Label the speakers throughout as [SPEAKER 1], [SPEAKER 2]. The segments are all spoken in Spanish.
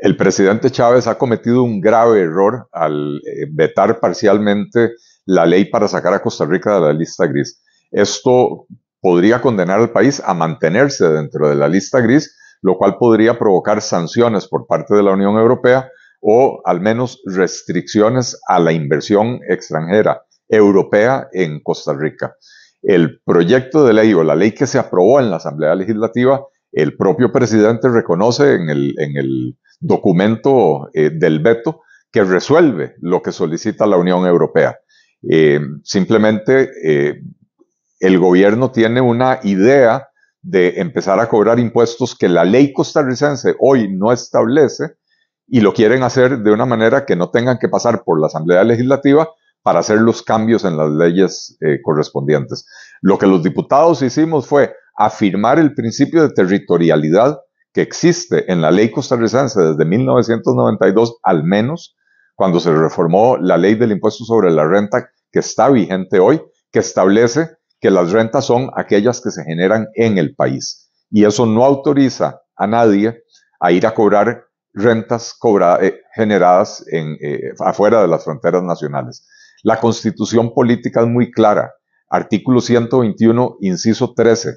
[SPEAKER 1] El presidente Chávez ha cometido un grave error al eh, vetar parcialmente la ley para sacar a Costa Rica de la lista gris. Esto podría condenar al país a mantenerse dentro de la lista gris, lo cual podría provocar sanciones por parte de la Unión Europea o al menos restricciones a la inversión extranjera europea en Costa Rica. El proyecto de ley o la ley que se aprobó en la Asamblea Legislativa, el propio presidente reconoce en el, documento eh, del veto que resuelve lo que solicita la Unión Europea. Eh, simplemente eh, el gobierno tiene una idea de empezar a cobrar impuestos que la ley costarricense hoy no establece y lo quieren hacer de una manera que no tengan que pasar por la Asamblea Legislativa para hacer los cambios en las leyes correspondientes. Lo que los diputados hicimos fue afirmar el principio de territorialidad que existe en la ley costarricense desde 1992 al menos, cuando se reformó la ley del impuesto sobre la renta que está vigente hoy, que establece que las rentas son aquellas que se generan en el país. Y eso no autoriza a nadie a ir a cobrar rentas eh, generadas eh, afuera de las fronteras nacionales. La constitución política es muy clara. Artículo 121, inciso 13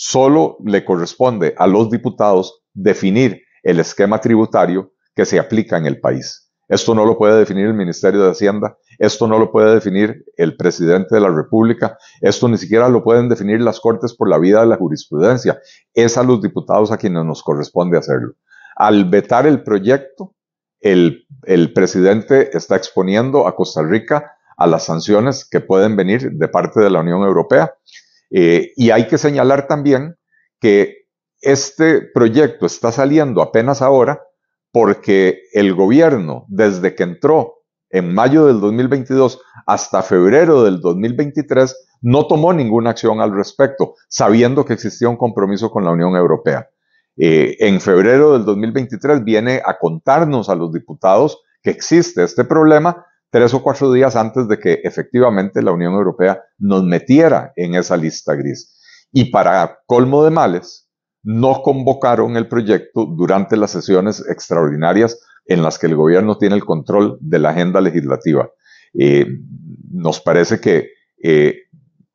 [SPEAKER 1] solo le corresponde a los diputados definir el esquema tributario que se aplica en el país. Esto no lo puede definir el Ministerio de Hacienda, esto no lo puede definir el presidente de la República, esto ni siquiera lo pueden definir las Cortes por la vida de la jurisprudencia. Es a los diputados a quienes nos corresponde hacerlo. Al vetar el proyecto, el, presidente está exponiendo a Costa Rica a las sanciones que pueden venir de parte de la Unión Europea eh, y hay que señalar también que este proyecto está saliendo apenas ahora porque el gobierno, desde que entró en mayo del 2022 hasta febrero del 2023, no tomó ninguna acción al respecto, sabiendo que existía un compromiso con la Unión Europea. Eh, en febrero del 2023 viene a contarnos a los diputados que existe este problema tres o cuatro días antes de que efectivamente la Unión Europea nos metiera en esa lista gris. Y para colmo de males, no convocaron el proyecto durante las sesiones extraordinarias en las que el gobierno tiene el control de la agenda legislativa. Eh, nos parece que eh,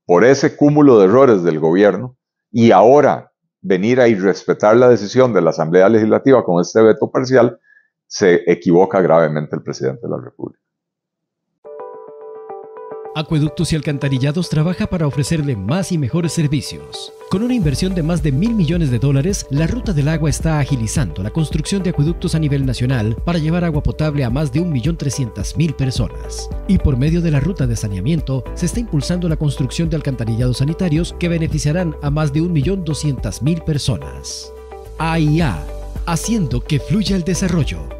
[SPEAKER 1] por ese cúmulo de errores del gobierno y ahora venir a irrespetar la decisión de la Asamblea Legislativa con este veto parcial, se equivoca gravemente el presidente de la República.
[SPEAKER 2] Acueductos y Alcantarillados trabaja para ofrecerle más y mejores servicios. Con una inversión de más de mil millones de dólares, la Ruta del Agua está agilizando la construcción de acueductos a nivel nacional para llevar agua potable a más de 1.300.000 personas. Y por medio de la Ruta de Saneamiento, se está impulsando la construcción de alcantarillados sanitarios que beneficiarán a más de 1.200.000 personas. AIA, haciendo
[SPEAKER 1] que fluya el desarrollo.